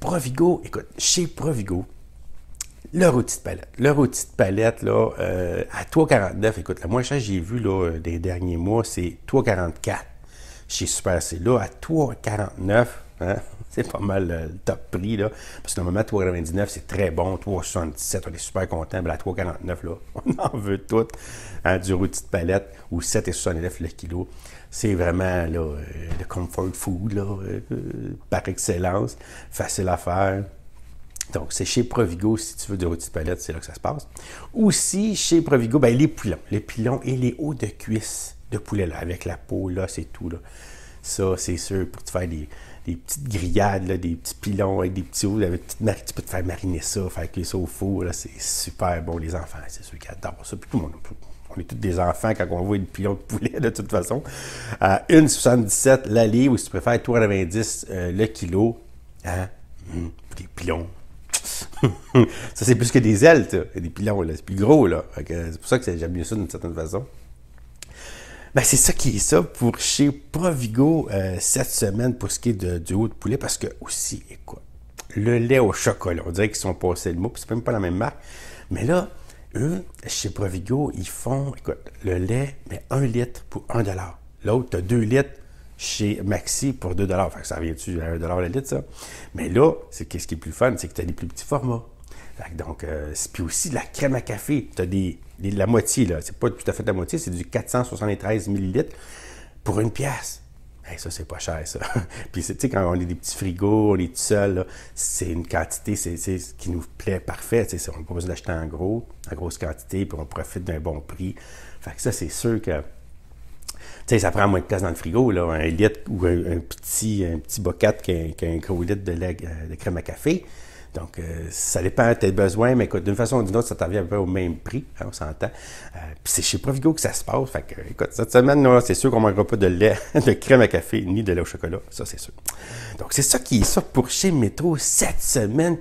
Provigo, écoute, chez Provigo, leur outil de palette. Leur outil de palette, là, euh, à 3,49, écoute, la moins chère j'ai vu là, euh, des derniers mois, c'est 3,44 chez Super c'est Là, à 3,49, hein, c'est pas mal euh, le top prix, là, parce que normalement, 3,99, c'est très bon. 3,77, on est super content. Mais à 3,49, là, on en veut tout. Hein, du outil de palette ou 7,69 le kilo. C'est vraiment là, comfort food euh, euh, par excellence, facile à faire. Donc, c'est chez Provigo, si tu veux du rôti de palette, c'est là que ça se passe. Aussi, chez Provigo, ben, les pilons. Les pilons et les hauts de cuisse de poulet, là, avec la peau, là, c'est tout. Là. Ça, c'est sûr, pour te faire des, petites grillades, des petits pilons avec des petits hauts, tu peux te faire mariner ça, faire cuire ça au four, là, c'est super bon, les enfants, c'est ceux qu'ils adorent ça, puis tout le monde on est tous des enfants quand on voit une pilon de poulet, de toute façon. À euh, 1,77 la livre, ou si tu préfères, 3,90 euh, le kilo. Hein? Hum, des pilons. ça, c'est plus que des ailes, ça. des pilons, là. C'est plus gros, là. C'est pour ça que j'aime mieux ça d'une certaine façon. Ben, c'est ça qui est ça pour chez Provigo euh, cette semaine pour ce qui est du haut de poulet, parce que aussi, écoute, le lait au chocolat, on dirait qu'ils sont passés le mot, puis c'est même pas la même marque. Mais là, eux, chez Provigo, ils font, écoute, le lait, mais 1 litre pour 1$. dollar. L'autre, tu as deux litres chez Maxi pour 2 dollars. ça revient-tu à 1 dollar le litre, ça? Mais là, qu'est-ce qui est plus fun, c'est que tu as des plus petits formats. donc, euh, puis aussi de la crème à café. Tu as la moitié, là. C'est pas tout à fait la moitié, c'est du 473 millilitres pour une pièce ça, c'est pas cher, ça. Puis, tu sais, quand on est des petits frigos, on est tout seul, c'est une quantité c'est, qui nous plaît parfait. Tu sais, on n'a pas besoin d'acheter en gros, en grosse quantité, puis on profite d'un bon prix. Fait que ça, c'est sûr que. Tu sais, ça prend moins de place dans le frigo, là, un litre ou un, petit, un petit qu'un, gros litre de, lait, euh, de crème à café. Donc, euh, ça dépend de tes besoins, mais écoute, d'une façon ou d'une autre, ça t'en vient à peu près au même prix, hein, on s'entend. Euh, puis c'est chez Provigo que ça se passe. Fait que, écoute, cette semaine, c'est sûr qu'on ne manquera pas de lait, de crème à café, ni de lait au chocolat. Ça, c'est sûr. Donc, c'est ça qui est ça pour chez Métro cette semaine.